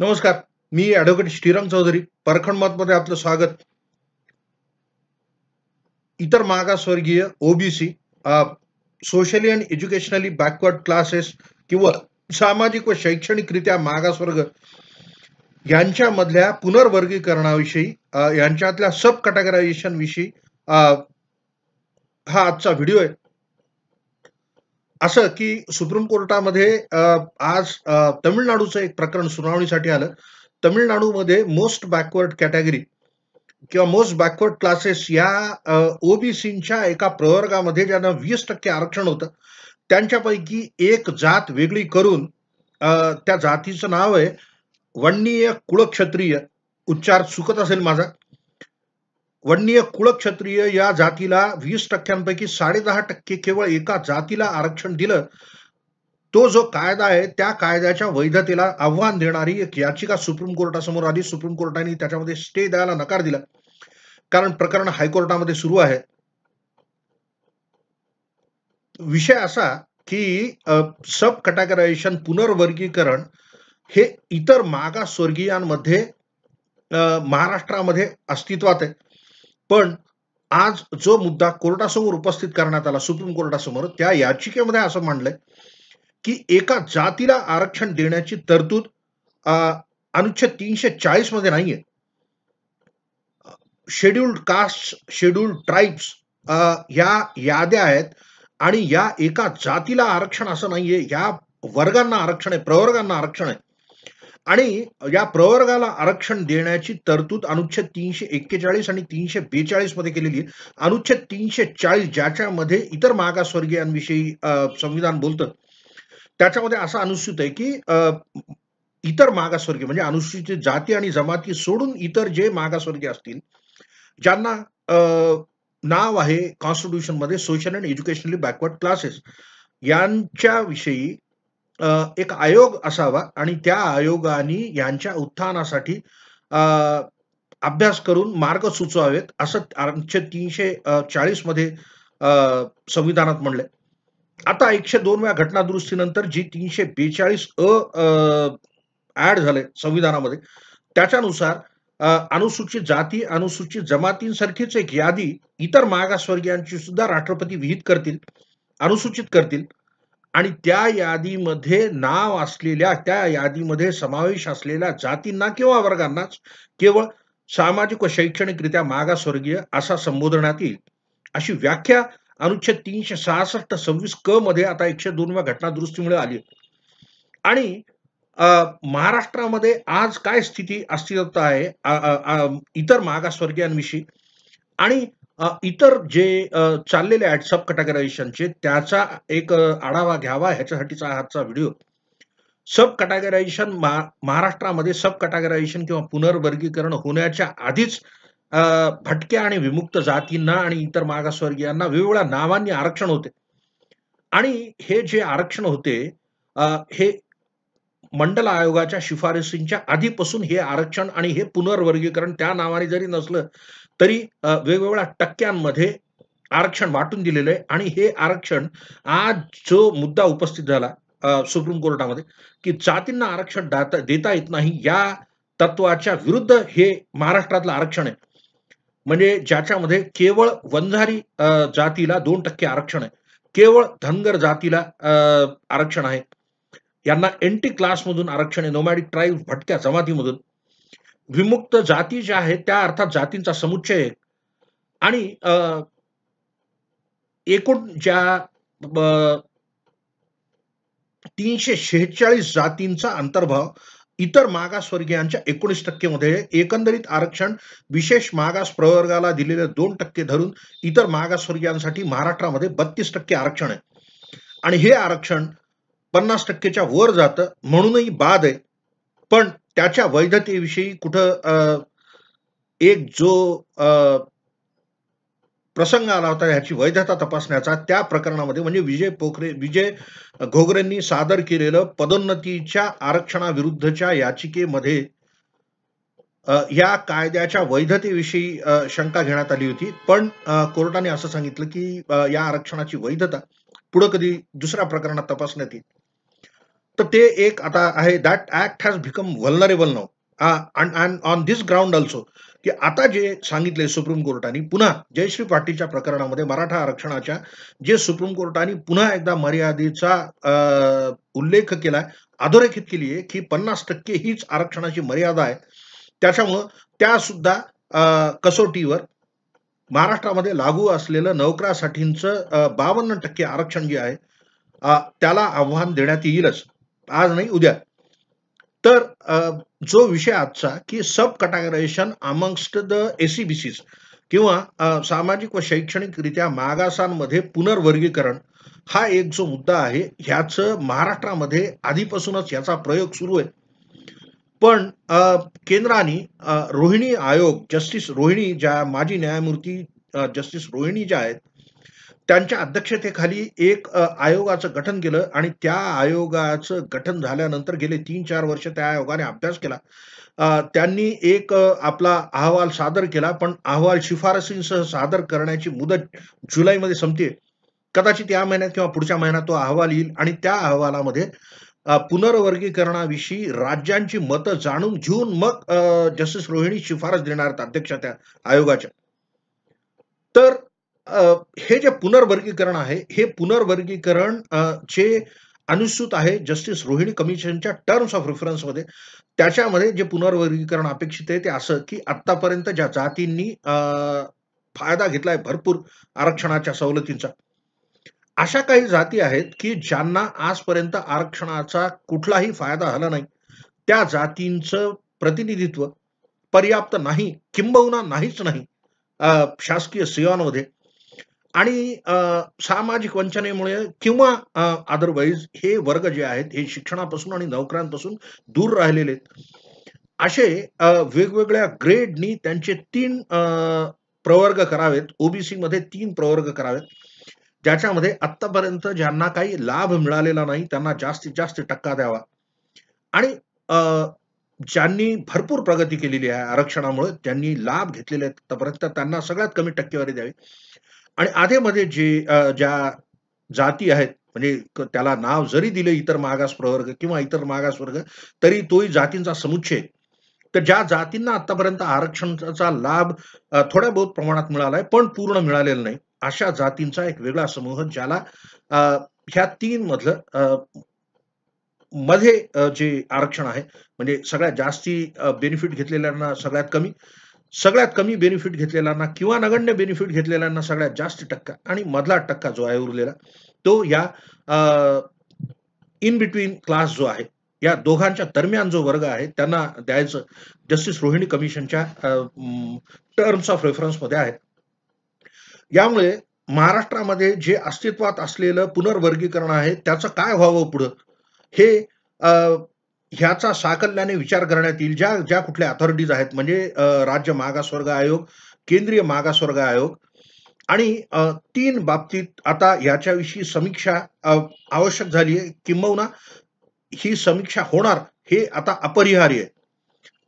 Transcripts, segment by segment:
नमस्कार मी ॲडव्होकेट श्रीराम चौधरी परखंड मतमध्ये आपलं स्वागत इतर मागासवर्गीय OBC socially and educationally backward classes किंवा सामाजिक व शैक्षणिकरित्या मागासवर्ग यांच्यामधल्या पुनर्वर्गीकरणाविषयी यांच्यातल्या सब कॅटेगरायझेशन विषयी हा आजचा व्हिडिओ आहे असं की सुप्रीम कोर्टामध्ये आज तमिळनाडूचं एक प्रकरण सुनावणीसाठी आलं तमिळनाडूमध्ये मोस्ट बॅकवर्ड कॅटेगरी किंवा मोस्ट बॅकवर्ड क्लासेस या ओबीसीच्या एका प्रवर्गामध्ये ज्यांना वीस टक्के आरक्षण होतं त्यांच्यापैकी एक जात वेगळी करून त्या जातीचं नाव आहे वन्नीय कुळक्षत्रिय उच्चार चुकत असेल माझा वन्य कुळक्षत्रिय या जातीला वीस टक्क्यांपैकी साडे दहा टक्के केवळ एका जातीला आरक्षण दिलं तो जो कायदा आहे त्या कायद्याच्या वैधतेला आव्हान देणारी एक याचिका सुप्रीम कोर्टासमोर आली सुप्रीम कोर्टाने त्याच्यामध्ये स्टे द्यायला नकार दिला कारण प्रकरण हायकोर्टामध्ये सुरू आहे विषय असा की सब कॅटेगरायझेशन पुनर्वर्गीकरण हे इतर मागासवर्गीयांमध्ये महाराष्ट्रामध्ये अस्तित्वात आहे पण आज जो मुद्दा कोर्टासमोर उपस्थित करण्यात आला सुप्रीम कोर्टासमोर त्या याचिकेमध्ये असं मांडलंय की एका जातीला आरक्षण देण्याची तरतूद अनुच्छेद तीनशे चाळीस मध्ये नाहीये शेड्युल्ड कास्ट शेड्युल्ड ट्राईब्स ह्या याद्या आहेत आणि या एका जातीला आरक्षण असं नाहीये या वर्गांना आरक्षण आहे प्रवर्गांना आरक्षण आहे आणि या प्रवर्गाला आरक्षण देण्याची तरतूद अनुच्छेद तीनशे एक्केचाळीस आणि तीनशे बेचाळीस मध्ये केलेली अनुच्छेद तीनशे चाळीस ज्याच्यामध्ये इतर मागासवर्गीयांविषयी संविधान बोलतं त्याच्यामध्ये असं अनुसूचित आहे की इतर मागासवर्गीय म्हणजे अनुसूचित जाती आणि जमाती सोडून इतर जे मागासवर्गीय असतील ज्यांना नाव आहे मध्ये social and educationally backward classes यांच्याविषयी एक आयोग असावा आणि त्या आयोगाने यांच्या उत्थानासाठी अभ्यास करून मार्ग सुचवावेत असं आमचे तीनशे चाळीस मध्ये संविधानात म्हणले आता एकशे दोन वेळा घटना जी तीनशे बेचाळीस अ ऍड झाले संविधानामध्ये त्याच्यानुसार अनुसूचित जाती अनुसूचित जमातींसारखीच एक यादी इतर मागासवर्गीयांची सुद्धा राष्ट्रपती विहित करतील अनुसूचित करतील आणि त्या यादीमध्ये नाव असलेल्या त्या यादीमध्ये समावेश असलेल्या जातींना किंवा वर्गांनाच केवळ सामाजिक व शैक्षणिकरित्या मागासवर्गीय असा संबोधण्यात येईल अशी व्याख्या अनुच्छेद तीनशे सहासष्ट सव्वीस क मध्ये आता एकशे दोनव्या घटना दुरुस्तीमुळे आली आणि महाराष्ट्रामध्ये आज काय स्थिती अस्तित्वात आहे इतर मागासवर्गीयांविषयी आणि इतर जे चाललेले आहेत सब कॅटेगरायझेशनचे त्याचा एक आढावा घ्यावा ह्याच्यासाठीचा आजचा व्हिडिओ सब कॅटेगरायझेशन महाराष्ट्रामध्ये सब कॅटेगरायझेशन किंवा पुनर्वर्गीकरण होण्याच्या आधीच भटक्या आणि विमुक्त जातींना आणि इतर मागासवर्गीयांना वेगवेगळ्या नावांनी आरक्षण होते आणि हे जे आरक्षण होते हे मंडल आयोगाच्या शिफारसींच्या आधीपासून हे आरक्षण आणि हे पुनर्वर्गीकरण त्या नावाने जरी नसलं तरी वेगवेगळ्या टक्क्यांमध्ये आरक्षण वाटून दिलेलं आहे आणि हे आरक्षण आज जो मुद्दा उपस्थित झाला सुप्रीम कोर्टामध्ये की जातींना आरक्षण देता येत नाही या तत्वाच्या विरुद्ध हे महाराष्ट्रातलं आरक्षण आहे म्हणजे ज्याच्यामध्ये केवळ वंजारी जातीला दोन टक्के आरक्षण आहे केवळ धनगर जातीला आरक्षण आहे यांना एंटी क्लासमधून आरक्षण आहे नोमॅडिक ट्राईब भटक्या जमातीमधून विमुक्त जाती ज्या आहेत त्या अर्थात जातींचा समुच्चय आणि एकूण ज्या तीनशे शेहेचाळीस जातींचा अंतर्भाव इतर मागासवर्गीयांच्या एकोणीस मध्ये एकंदरीत आरक्षण विशेष मागास प्रवर्गाला दिलेले दोन टक्के धरून इतर मागासवर्गीयांसाठी महाराष्ट्रामध्ये बत्तीस टक्के आरक्षण आहे आणि हे आरक्षण पन्नास टक्केच्या वर जातं म्हणूनही बाद आहे पण त्याच्या वैधतेविषयी कुठं एक जो प्रसंग आला होता ह्याची वैधता तपासण्याचा त्या प्रकरणामध्ये म्हणजे विजय पोखरे विजय घोगरेंनी सादर केलेलं पदोन्नतीच्या आरक्षणाविरुद्धच्या याचिकेमध्ये या कायद्याच्या वैधतेविषयी शंका घेण्यात आली होती पण कोर्टाने असं सांगितलं की या आरक्षणाची वैधता पुढं कधी दुसऱ्या प्रकरणात तपासण्यात येईल तर ते एक आता आहे that act has become vulnerable now and on this ground also की आता जे सांगितले सुप्रीम कोर्टाने पुन्हा जयश्री पाटीलच्या प्रकरणामध्ये मराठा आरक्षणाच्या जे सुप्रीम कोर्टाने पुन्हा एकदा मर्यादेचा उल्लेख केला अधोरेखित केली आहे की पन्नास टक्के हीच आरक्षणाची मर्यादा आहे त्याच्यामुळं त्या सुद्धा कसोटीवर महाराष्ट्रामध्ये लागू असलेलं नोकऱ्यासाठींचं बावन्न टक्के आरक्षण जे आहे त्याला आव्हान देण्यात येईलच आज नाही उद्या तर जो विषय आजचा की sub categorization amongst the BCs किंवा सामाजिक व शैक्षणिकरित्या मागासांमध्ये पुनर्वर्गीकरण हा एक जो मुद्दा आहे ह्याच महाराष्ट्रामध्ये आधीपासूनच याचा प्रयोग सुरू आहे पण केंद्राने रोहिणी आयोग जस्टिस रोहिणी ज्या माजी न्यायमूर्ती जस्टिस रोहिणी ज्या आहेत त्यांच्या अध्यक्षतेखाली एक आयोगाचं गठन केलं आणि त्या आयोगाचं गठन झाल्यानंतर गेले तीन चार वर्ष त्या आयोगाने अभ्यास केला त्यांनी एक आपला अहवाल सादर केला पण अहवाल शिफारसींसह सादर करण्याची मुदत जुलैमध्ये संपते कदाचित या महिन्यात किंवा पुढच्या महिन्यात तो अहवाल येईल आणि त्या अहवालामध्ये पुनर्वर्गीकरणाविषयी राज्यांची मतं जाणून घेऊन मग जस्टिस रोहिणी शिफारस देणार अध्यक्ष त्या आयोगाच्या तर हे जे पुनर्वर्गीकरण आहे हे पुनर्वर्गीकरण चे अनुसूत आहे जस्टिस रोहिणी कमिशनच्या टर्म्स ऑफ मध्ये त्याच्यामध्ये जे पुनर्वर्गीकरण अपेक्षित आहे ते असं की आतापर्यंत ज्या जातींनी फायदा घेतलाय भरपूर आरक्षणाच्या सवलतींचा अशा काही जाती आहेत की ज्यांना आजपर्यंत आरक्षणाचा कुठलाही फायदा झाला नाही त्या जातींचं प्रतिनिधित्व पर्याप्त नाही किंबहुना नाहीच नाही शासकीय सेवांमध्ये आणि सामाजिक वंचनेमुळे किंवा अदरवाईज हे वर्ग जे आहेत हे शिक्षणापासून आणि नोकऱ्यांपासून दूर राहिलेले आहेत असे वेगवेगळ्या ग्रेडनी त्यांचे तीन प्रवर्ग करावेत ओबीसी मध्ये तीन प्रवर्ग करावेत ज्याच्यामध्ये आतापर्यंत ज्यांना काही लाभ मिळालेला नाही त्यांना जास्तीत जास्त टक्का द्यावा आणि ज्यांनी भरपूर प्रगती केलेली आहे आरक्षणामुळे त्यांनी लाभ घेतलेले आहेत आतापर्यंत त्यांना सगळ्यात कमी टक्केवारी द्यावी आणि आधेमध्ये जे ज्या जाती आहेत म्हणजे त्याला नाव जरी दिले इतर मागास प्रवर्ग किंवा इतर मागास वर्ग तरी तोही जातींचा समुच्चय तर ज्या जातींना आतापर्यंत आरक्षणाचा लाभ थोड्या बहुत प्रमाणात मिळालाय पण पूर्ण मिळालेला नाही अशा जातींचा एक वेगळा समूह ज्याला ह्या तीन मधलं मध्ये जे आरक्षण आहे म्हणजे सगळ्यात जास्ती बेनिफिट घेतलेल्यांना सगळ्यात कमी सगळ्यात कमी बेनिफिट घेतलेल्यांना किंवा नगण्य बेनिफिट घेतलेल्यांना सगळ्यात जास्त टक्का आणि मधला टक्का जो आहे उरलेला तो या इन बिटवीन क्लास जो आहे या दोघांच्या दरम्यान जो वर्ग आहे त्यांना द्यायचं जस्टिस रोहिणी कमिशनच्या टर्म्स ऑफ रेफरन्स मध्ये आहे यामुळे महाराष्ट्रामध्ये जे अस्तित्वात असलेलं पुनर्वर्गीकरण आहे त्याचं काय व्हावं पुढं हे ह्याचा साकल्याने विचार करण्यात येईल ज्या ज्या कुठल्या अथॉरिटीज आहेत म्हणजे राज्य मागासवर्ग आयोग केंद्रीय मागासवर्ग आयोग आणि तीन बाबतीत आता याच्याविषयी समीक्षा आवश्यक झाली आहे किंबहुना ही समीक्षा होणार हे आता अपरिहार्य आहे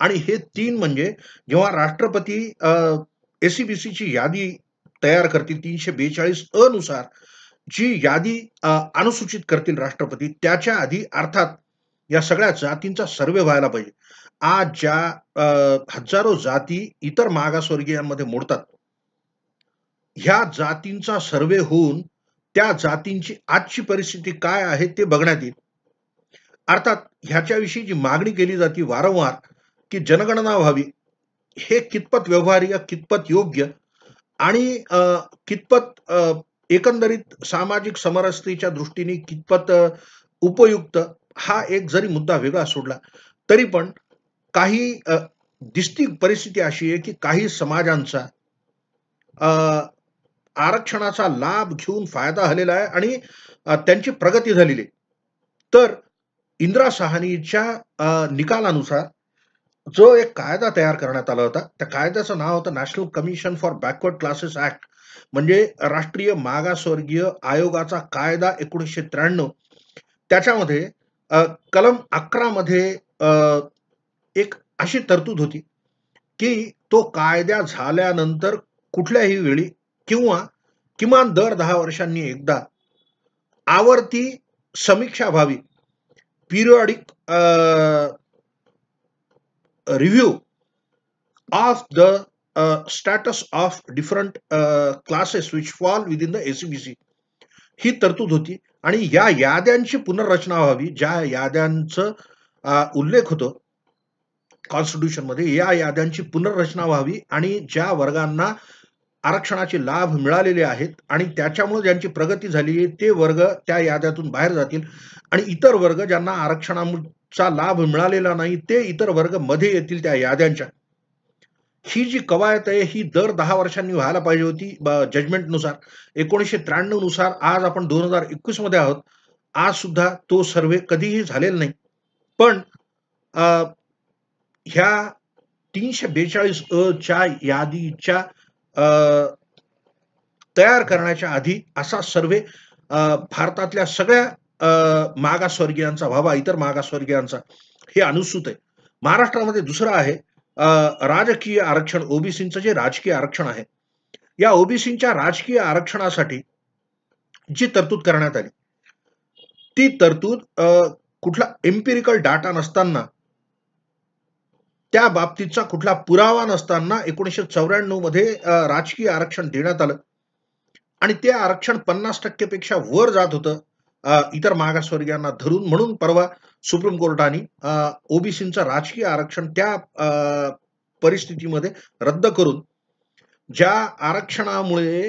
आणि हे तीन म्हणजे जेव्हा राष्ट्रपती ची यादी तयार करतील तीनशे बेचाळीस अनुसार जी यादी अनुसूचित करतील राष्ट्रपती त्याच्या आधी अर्थात या सगळ्या जातींचा सर्वे व्हायला पाहिजे आज ज्या हजारो जाती इतर मागासवर्गीयांमध्ये मोडतात ह्या जातींचा सर्वे होऊन त्या जातींची आजची परिस्थिती काय आहे ते बघण्यात येईल अर्थात ह्याच्याविषयी जी मागणी केली जाते वारंवार की जनगणना व्हावी हे कितपत व्यवहार्य कितपत योग्य आणि कितपत एकंदरीत सामाजिक समरसतेच्या दृष्टीने कितपत उपयुक्त हा एक जरी मुद्दा वेगळा सोडला तरी पण काही दिसती परिस्थिती अशी आहे की काही समाजांचा आरक्षणाचा लाभ घेऊन फायदा झालेला आहे आणि त्यांची प्रगती झालेली आहे तर इंदिरा सहानीच्या निकालानुसार जो एक कायदा तयार करण्यात आला होता त्या कायद्याचं नाव होतं national commission for backward classes act म्हणजे राष्ट्रीय मागासवर्गीय आयोगाचा कायदा एकोणीसशे त्र्याण्णव त्याच्यामध्ये कलम अकरामध्ये एक अशी तरतूद होती की तो कायद्या झाल्यानंतर कुठल्याही वेळी किंवा किमान दर दहा वर्षांनी एकदा आवर्ती समीक्षा व्हावी periodic review of the status of different classes which fall within the SEBC ही तरतूद होती आणि या याद्यांची पुनर्रचना व्हावी ज्या याद्यांचं उल्लेख होतो कॉन्स्टिट्यूशनमध्ये या याद्यांची पुनर्रचना व्हावी आणि ज्या वर्गांना आरक्षणाचे लाभ मिळालेले आहेत आणि त्याच्यामुळे ज्यांची प्रगती झाली आहे ते वर्ग त्या याद्यातून बाहेर जातील आणि इतर वर्ग ज्यांना आरक्षणाचा लाभ मिळालेला नाही ते इतर वर्ग मध्ये येतील त्या याद्यांच्या ही जी कवायत आहे ही दर दहा वर्षांनी व्हायला पाहिजे होती जजमेंटनुसार एकोणीसशे त्र्याण्णव नुसार आज आपण दोन हजार एकवीस मध्ये आहोत आज सुद्धा तो सर्वे कधीही झालेला नाही पण ह्या तीनशे बेचाळीस अ च्या यादीच्या तयार करण्याच्या आधी असा सर्वे भारतातल्या सगळ्या मागासवर्गीयांचा व्हावा इतर मागासवर्गीयांचा हे अनुसूत आहे महाराष्ट्रामध्ये दुसरं आहे राजकीय आरक्षण ओबीसीचं जे राजकीय आरक्षण आहे या ओबीसीच्या राजकीय आरक्षणासाठी जी तरतूद करण्यात आली ती तरतूद कुठला एम्पिरिकल डाटा नसताना त्या बाबतीचा कुठला पुरावा नसताना एकोणीसशे चौऱ्याण्णव मध्ये राजकीय आरक्षण देण्यात आलं आणि ते आरक्षण पन्नास पेक्षा वर जात होतं इतर मागासवर्गीयांना धरून म्हणून परवा सुप्रीम कोर्टाने ओबीसींचं राजकीय आरक्षण त्या परिस्थितीमध्ये रद्द करून ज्या आरक्षणामुळे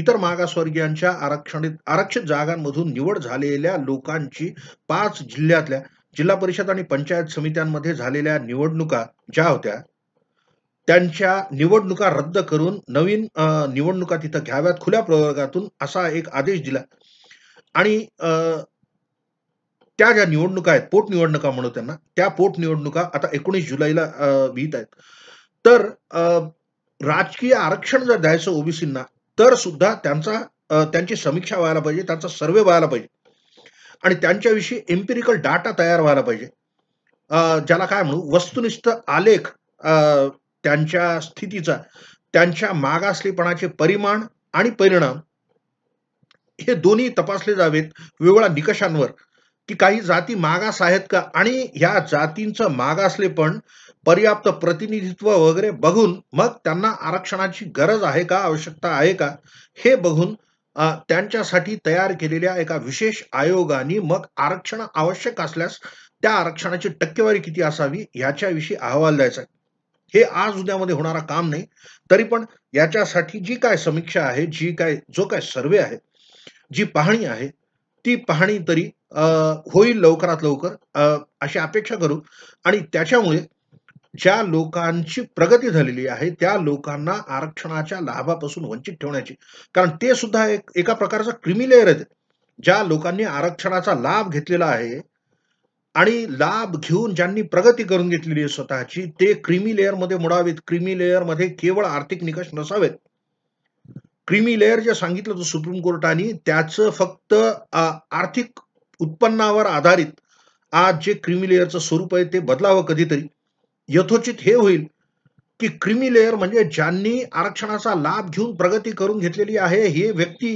इतर मागासवर्गीयांच्या आरक्षणित आरक्षित जागांमधून निवड झालेल्या लोकांची पाच जिल्ह्यातल्या जिल्हा परिषद आणि पंचायत समित्यांमध्ये झालेल्या निवडणुका ज्या होत्या त्यांच्या निवडणुका रद्द करून नवीन निवडणुका तिथं घ्याव्यात खुल्या प्रवर्गातून असा एक आदेश दिला आणि त्या ज्या निवडणुका आहेत पोटनिवडणुका म्हणू त्यांना त्या पोटनिवडणुका आता एकोणीस जुलैला विहित आहेत तर राजकीय आरक्षण जर द्यायचं ओबीसींना तर सुद्धा त्यांचा त्यांची समीक्षा व्हायला पाहिजे त्यांचा सर्वे व्हायला पाहिजे आणि त्यांच्याविषयी एम्पिरिकल डाटा तयार व्हायला पाहिजे ज्याला काय म्हणू वस्तुनिष्ठ आलेख त्यांच्या स्थितीचा त्यांच्या मागासलेपणाचे परिमाण आणि परिणाम हे दोन्ही तपासले जावेत वेगवेगळ्या निकषांवर की काही जाती मागास आहेत का आणि ह्या जातींचं मागासले पण पर्याप्त प्रतिनिधित्व वगैरे बघून मग त्यांना आरक्षणाची गरज आहे का आवश्यकता आहे का हे बघून त्यांच्यासाठी तयार केलेल्या एका विशेष आयोगाने मग आरक्षण आवश्यक असल्यास त्या आरक्षणाची टक्केवारी किती असावी याच्याविषयी अहवाल द्यायचा हे आज उद्यामध्ये होणारा काम नाही तरी पण याच्यासाठी जी काय समीक्षा आहे जी काय जो काय सर्वे आहे जी पाहणी आहे ती पाहणी तरी होईल लवकरात लवकर अशी अपेक्षा करू आणि त्याच्यामुळे ज्या लोकांची प्रगती झालेली आहे त्या लोकांना आरक्षणाच्या लाभापासून वंचित ठेवण्याची कारण ते सुद्धा एक एका प्रकारचा क्रिमिलेअर आहे ज्या लोकांनी आरक्षणाचा लाभ घेतलेला आहे आणि लाभ घेऊन ज्यांनी प्रगती करून घेतलेली आहे स्वतःची ते क्रिमी मध्ये मोडावेत क्रिमी मध्ये केवळ आर्थिक निकष नसावेत क्रिमी लेअर जे सांगितलं होतं सुप्रीम कोर्टाने त्याचं फक्त आर्थिक उत्पन्नावर आधारित आज जे क्रिमी लेअरचं स्वरूप आहे ते बदलावं कधीतरी यथोचित हे होईल की क्रिमी लेअर म्हणजे ज्यांनी आरक्षणाचा लाभ घेऊन प्रगती करून घेतलेली आहे हे व्यक्ती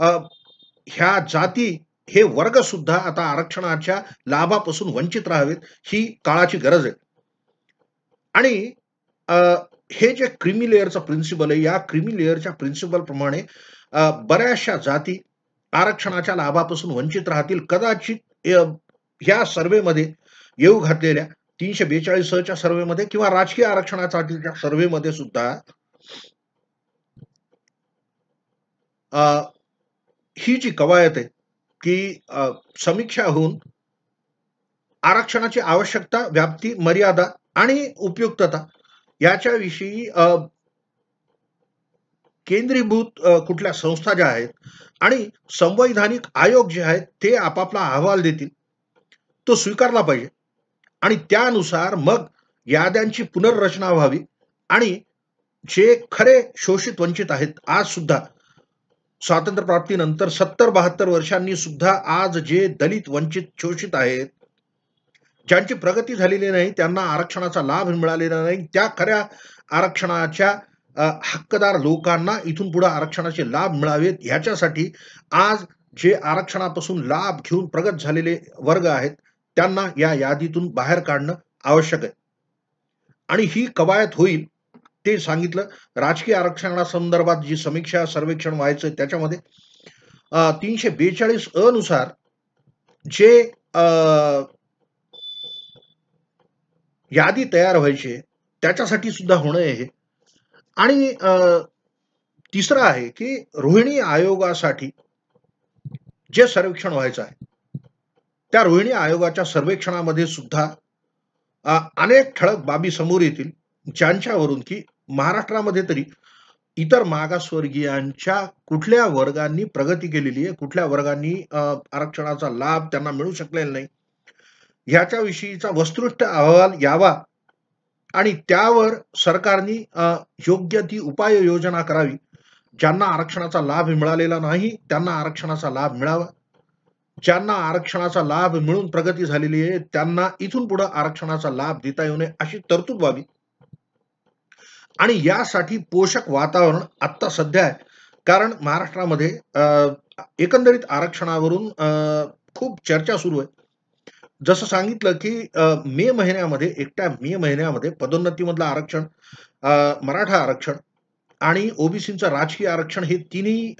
ह्या जाती हे वर्ग सुद्धा आता आरक्षणाच्या लाभापासून वंचित राहावेत ही काळाची गरज आहे आणि हे जे क्रिमी लेअरचं प्रिन्सिपल आहे या क्रिमी लेअरच्या प्रिन्सिपल प्रमाणे बऱ्याचशा जाती आरक्षणाच्या लाभापासून वंचित राहतील कदाचित ह्या सर्व्हेमध्ये येऊ घातलेल्या तीनशे बेचाळीस सहच्या सर्व्हेमध्ये किंवा राजकीय आरक्षणासाठीच्या सर्व्हेमध्ये सुद्धा ही जी कवायत आहे की समीक्षा होऊन आरक्षणाची आवश्यकता व्याप्ती मर्यादा आणि उपयुक्तता याच्याविषयी केंद्रीभूत कुठल्या संस्था ज्या आहेत आणि संवैधानिक आयोग जे आहेत ते आपापला अहवाल देतील तो स्वीकारला पाहिजे आणि त्यानुसार मग याद्यांची पुनर्रचना व्हावी आणि जे खरे शोषित वंचित आहेत आज सुद्धा स्वातंत्र्य प्राप्तीनंतर सत्तर बहात्तर वर्षांनी सुद्धा आज जे दलित वंचित शोषित आहेत ज्यांची प्रगती झालेली नाही त्यांना आरक्षणाचा लाभ मिळालेला नाही त्या खऱ्या आरक्षणाच्या हक्कदार लोकांना इथून पुढे आरक्षणाचे लाभ मिळावेत ह्याच्यासाठी आज जे आरक्षणापासून लाभ घेऊन प्रगत झालेले वर्ग आहेत त्यांना या यादीतून बाहेर काढणं आवश्यक आहे आणि ही कवायत होईल ते सांगितलं राजकीय आरक्षणासंदर्भात जी समीक्षा सर्वेक्षण व्हायचं त्याच्यामध्ये तीनशे बेचाळीस अनुसार जे यादी तयार व्हायची त्याच्यासाठी सुद्धा होणं आहे आणि तिसरं आहे की रोहिणी आयोगासाठी जे सर्वेक्षण व्हायचं आहे त्या रोहिणी आयोगाच्या सर्वेक्षणामध्ये सुद्धा अनेक ठळक बाबी समोर येतील ज्यांच्यावरून की महाराष्ट्रामध्ये तरी इतर मागासवर्गीयांच्या कुठल्या वर्गांनी प्रगती केलेली आहे कुठल्या वर्गांनी आरक्षणाचा लाभ त्यांना मिळू शकलेला नाही ह्याच्याविषयीचा वस्तुनिष्ठ अहवाल यावा आणि त्यावर सरकारने योग्य ती उपाययोजना करावी ज्यांना आरक्षणाचा लाभ मिळालेला नाही त्यांना आरक्षणाचा लाभ मिळावा ज्यांना आरक्षणाचा लाभ मिळून प्रगती झालेली आहे त्यांना इथून पुढे आरक्षणाचा लाभ देता येऊ नये अशी तरतूद व्हावी आणि यासाठी पोषक वातावरण आत्ता सध्या आहे कारण महाराष्ट्रामध्ये एकंदरीत आरक्षणावरून खूप चर्चा सुरू आहे जसं सांगितलं की मे महिन्यामध्ये एकट्या मे महिन्यामध्ये पदोन्नतीमधलं आरक्षण मराठा आरक्षण आणि ओबीसीचं राजकीय आरक्षण हे तिन्ही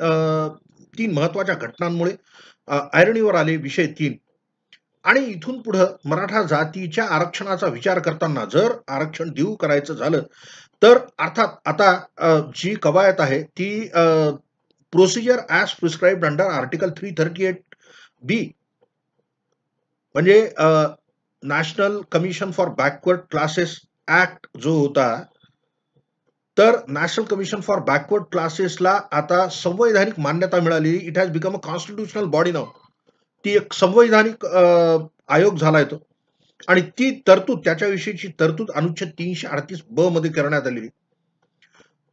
तीन महत्वाच्या घटनांमुळे ऐरणीवर आले विषय तीन आणि इथून पुढं मराठा जातीच्या आरक्षणाचा विचार करताना जर आरक्षण देऊ करायचं झालं तर अर्थात आता जी कवायत आहे ती procedure as prescribed under article three thirty eight B म्हणजे national commission for backward classes act जो होता तर नॅशनल कमिशन फॉर बॅकवर्ड क्लासेसला आता संवैधानिक मान्यता मिळाली it has become a constitutional body now ती एक संवैधानिक आयोग झाला तो आणि ती तरतूद त्याच्याविषयीची तरतूद अनुच्छेद तीनशे अडतीस ब मध्ये करण्यात आलेली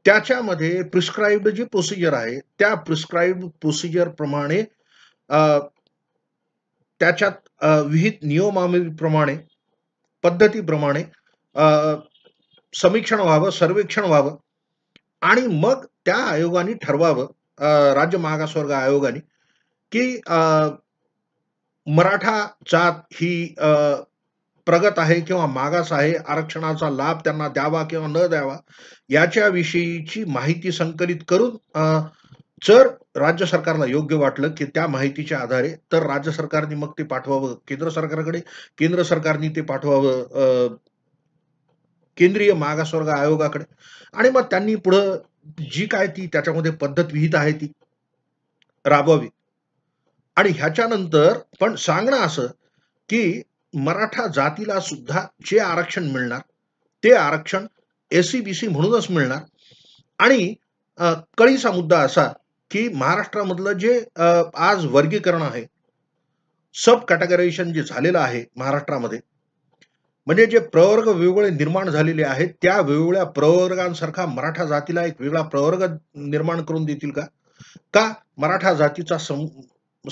त्याच्यामध्ये प्रिस्क्राईब्ड जी प्रोसिजर आहे त्या प्रिस्क्राईब प्रोसिजर प्रमाणे त्याच्यात विहित नियमाप्रमाणे पद्धतीप्रमाणे समीक्षण व्हावं सर्वेक्षण व्हावं आणि मग त्या आयोगाने ठरवावं राज्य मागासवर्ग आयोगाने की मराठा जात ही प्रगत आहे किंवा मागास आहे आरक्षणाचा लाभ त्यांना द्यावा किंवा न द्यावा विषयीची माहिती संकलित करून जर राज्य सरकारला योग्य वाटलं की त्या माहितीच्या आधारे तर राज्य सरकारने मग ते पाठवावं केंद्र सरकारकडे केंद्र सरकारने ते पाठवावं केंद्रीय मागासवर्ग आयोगाकडे आणि मग त्यांनी पुढं जी काय ती त्याच्यामध्ये पद्धत विहित आहे ती राबवावी आणि ह्याच्यानंतर पण सांगणं असं की मराठा जातीला सुद्धा जे आरक्षण मिळणार ते आरक्षण एसीबीसी म्हणूनच मिळणार आणि कळीचा मुद्दा असा की महाराष्ट्रामधलं जे आज वर्गीकरण आहे सब कॅटेगरायझेशन जे झालेलं आहे महाराष्ट्रामध्ये म्हणजे जे प्रवर्ग वेगवेगळे निर्माण झालेले आहेत त्या वेगवेगळ्या प्रवर्गांसारखा मराठा जातीला एक वेगळा प्रवर्ग निर्माण करून देतील का का मराठा जातीचा सम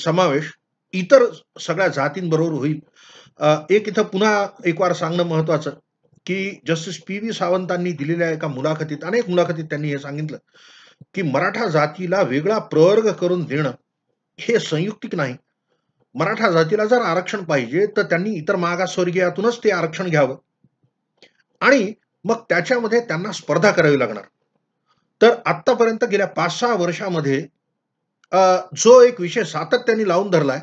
समावेश इतर सगळ्या जातींबरोबर होईल एक इथं पुन्हा एक वार सांगणं महत्वाचं की जस्टिस पी व्ही सावंतांनी दिलेल्या एका मुलाखतीत अनेक मुलाखतीत त्यांनी हे सांगितलं की मराठा जातीला वेगळा प्रवर्ग करून देणं हे संयुक्तिक नाही मराठा जातीला जर आरक्षण पाहिजे तर त्यांनी इतर मागासवर्गीयातूनच ते आरक्षण घ्यावं आणि मग त्याच्यामध्ये त्यांना स्पर्धा करावी लागणार तर आतापर्यंत गेल्या पाच सहा वर्षामध्ये जो एक विषय सातत्याने लावून धरलाय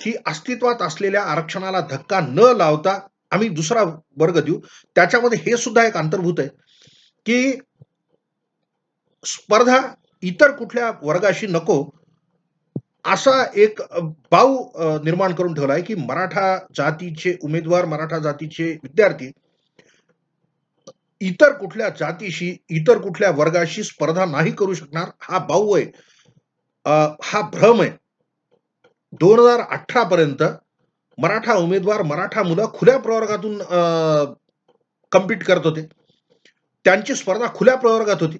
की अस्तित्वात असलेल्या आरक्षणाला धक्का न लावता आम्ही दुसरा वर्ग देऊ त्याच्यामध्ये हे सुद्धा एक अंतर्भूत आहे की स्पर्धा इतर कुठल्या वर्गाशी नको असा एक बाऊ निर्माण करून ठेवला आहे की मराठा जातीचे उमेदवार मराठा जातीचे विद्यार्थी इतर कुठल्या जातीशी इतर कुठल्या वर्गाशी स्पर्धा नाही करू शकणार हा बाऊ आहे हा भ्रम आहे दोन हजार अठरा पर्यंत मराठा उमेदवार मराठा मुलं खुल्या प्रवर्गातून कम्पीट करत होते त्यांची स्पर्धा खुल्या प्रवर्गात होती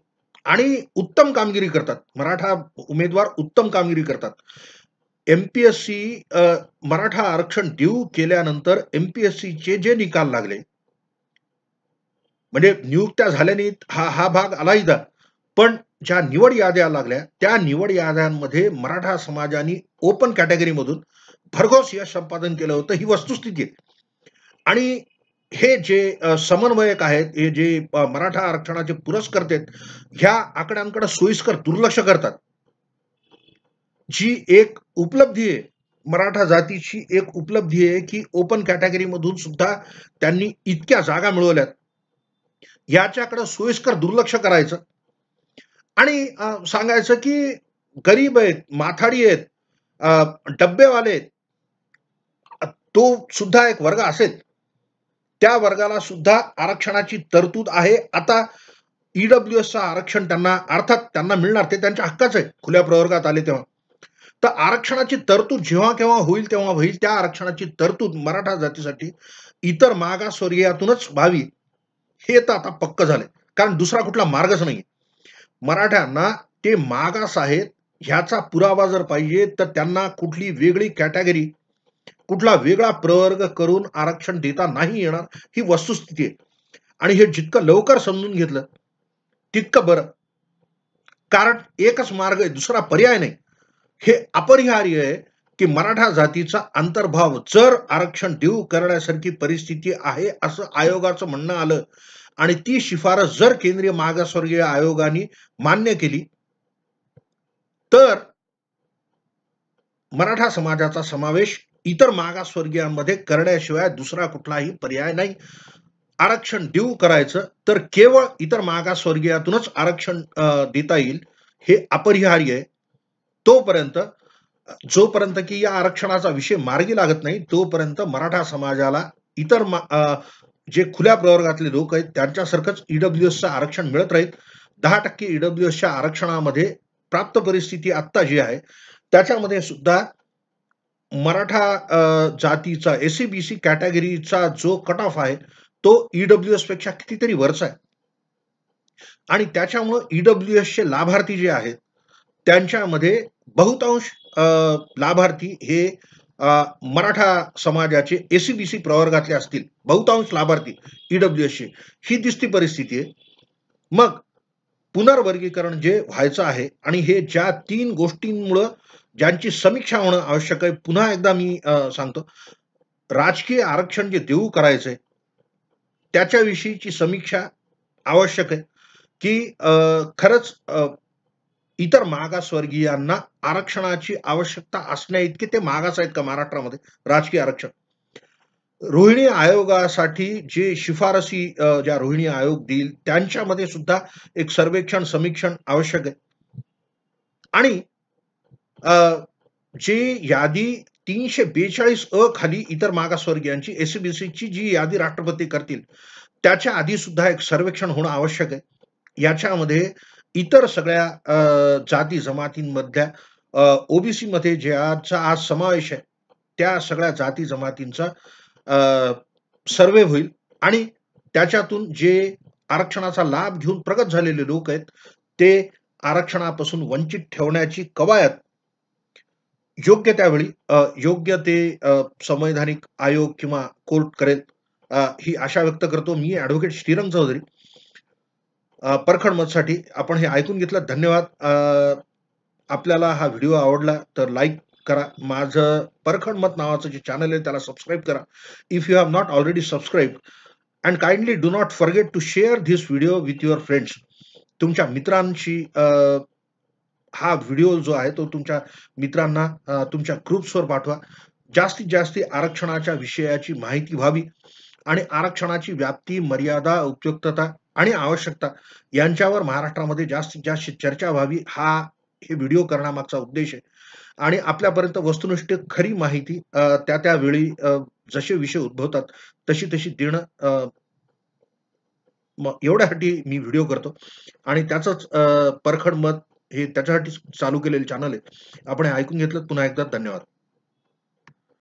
आणि उत्तम कामगिरी करतात मराठा उमेदवार उत्तम कामगिरी करतात M P S C Maratha आरक्षण देऊ केल्यानंतर एम पी एस सीचे जे निकाल लागले म्हणजे नियुक्त्या झाल्याने हा हा भाग अलायदा पण ज्या निवड याद्या लागल्या त्या निवड याद्यांमध्ये मराठा समाजाने ओपन कॅटेगरीमधून भरघोस यश संपादन केलं होतं ही वस्तुस्थिती आहे आणि हे जे समन्वयक आहेत हे जे मराठा आरक्षणाचे पुरस्कर्ते ह्या आकड्यांकडे सोयीस्कर दुर्लक्ष करतात जी एक उपलब्धी आहे मराठा जातीची एक उपलब्धी आहे की ओपन कॅटेगरीमधून सुद्धा त्यांनी इतक्या जागा मिळवल्यात याच्याकडे सोयीस्कर दुर्लक्ष करायचं आणि सांगायचं की गरीब आहेत माथाडी आहेत डब्बेवाले आहेत तो सुद्धा एक वर्ग असेल त्या वर्गाला सुद्धा आरक्षणाची तरतूद आहे आता ईडब्ल्यू e एसचं आरक्षण त्यांना अर्थात त्यांना मिळणार ते त्यांच्या हक्काच आहे खुल्या प्रवर्गात आले तेव्हा तर आरक्षणाची तरतूद जेव्हा केव्हा होईल तेव्हा होईल त्या आरक्षणाची तरतूद मराठा जातीसाठी इतर मागासवर्गीयातूनच व्हावी हे तर आता पक्क झाले कारण दुसरा कुठला मार्गच नाही मराठ्यांना ते मागास आहेत ह्याचा पुरावा जर पाहिजे तर त्यांना कुठली वेगळी कॅटेगरी कुठला वेगळा प्रवर्ग करून आरक्षण देता नाही येणार ही वस्तुस्थिती आहे आणि हे जितकं लवकर समजून घेतलं तितकं बरं कारण एकच मार्ग आहे दुसरा पर्याय नाही हे अपरिहार्य आहे की मराठा जातीचा अंतर्भाव जर आरक्षण देऊ करण्यासारखी परिस्थिती आहे असं आयोगाचं म्हणणं आलं आणि ती शिफारस जर केंद्रीय मागासवर्गीय आयोगाने मान्य केली तर मराठा समाजाचा समावेश इतर मागासवर्गीयांमध्ये करण्याशिवाय दुसरा कुठलाही पर्याय नाही आरक्षण देऊ करायचं तर केवळ इतर मागासवर्गीयातूनच आरक्षण देता येईल हे अपरिहार्य आहे तोपर्यंत जोपर्यंत की या आरक्षणाचा विषय मार्गी लागत नाही तोपर्यंत मराठा समाजाला इतर जे खुल्या प्रवर्गातले लोक आहेत त्यांच्यासारखंच ईडब्ल्यू एसचं आरक्षण मिळत राहील दहा टक्के ईडब्ल्यू एसच्या आरक्षणामध्ये प्राप्त परिस्थिती आत्ता जी आहे त्याच्यामध्ये सुद्धा मराठा जातीचा एस बी सी कॅटेगरीचा जो कट ऑफ आहे, तो ईडब्ल्यू e एस पेक्षा कितीतरी वरचा आहे. आणि त्याच्यामुळं ईडब्ल्यू e एसचे लाभार्थी जे आहेत, त्यांच्यामध्ये बहुतांश लाभार्थी हे मराठा समाजाचे एस बी सी प्रवर्गातले असतील. बहुतांश लाभार्थी ईडब्ल्यू e एसचे ही दिसती परिस्थिती आहे. मग पुनर्वर्गीकरण जे व्हायचं आहे आणि हे ज्या तीन गोष्टींमुळं ज्यांची समीक्षा होणं आवश्यक आहे पुन्हा एकदा मी सांगतो राजकीय आरक्षण जे देऊ करायचंय त्याच्याविषयीची समीक्षा आवश्यक आहे की खरंच इतर मागासवर्गीयांना आरक्षणाची आवश्यकता असण्या इतके ते मागास आहेत का महाराष्ट्रामध्ये राजकीय आरक्षण रोहिणी आयोगासाठी जे शिफारसी ज्या रोहिणी आयोग देईल त्यांच्यामध्ये सुद्धा एक सर्वेक्षण समीक्षण आवश्यक आहे आणि जे यादी तीनशे बेचाळीस अ खाली इतर मागासवर्गीयांची एसीबीसीची जी यादी राष्ट्रपती करतील त्याच्या आधी सुद्धा एक सर्वेक्षण होणं आवश्यक आहे याच्यामध्ये इतर सगळ्या जाती जमातींमधल्या ओबीसी मध्ये ज्याचा आज समावेश आहे त्या सगळ्या जाती जमातींचा सर्वे होईल आणि त्याच्यातून जे आरक्षणाचा लाभ घेऊन प्रगत झालेले लोक आहेत ते आरक्षणापासून वंचित ठेवण्याची कवायत योग्य त्यावेळी योग्य ते संवैधानिक आयोग किंवा कोर्ट करेल ही आशा व्यक्त करतो मी ॲडव्होकेट श्रीरंग चौधरी परखड साठी आपण हे ऐकून घेतलं धन्यवाद आपल्याला हा व्हिडिओ आवडला तर लाईक करा माझं परखड मत नावाचं जे चॅनल आहे त्याला सबस्क्राईब करा if you have not already subscribe and kindly do not forget to share this video with your friends तुमच्या मित्रांशी हा व्हिडिओ जो आहे तो तुमच्या मित्रांना तुमच्या ग्रुप्सवर पाठवा जास्तीत जास्त आरक्षणाच्या विषयाची माहिती व्हावी आणि आरक्षणाची व्याप्ती मर्यादा उपयुक्तता आणि आवश्यकता यांच्यावर महाराष्ट्रामध्ये जास्तीत जास्त चर्चा व्हावी हा हे व्हिडिओ करण्यामागचा उद्देश आहे आणि आपल्यापर्यंत वस्तुनिष्ठ खरी माहिती त्या त्यावेळी जसे विषय उद्भवतात तशी तशी देणं एवढ्यासाठी मी व्हिडिओ करतो आणि त्याच परखड मत हे त्याच्यासाठी चालू केलेले चॅनल आहे आपण ऐकून घेतलं पुन्हा एकदा धन्यवाद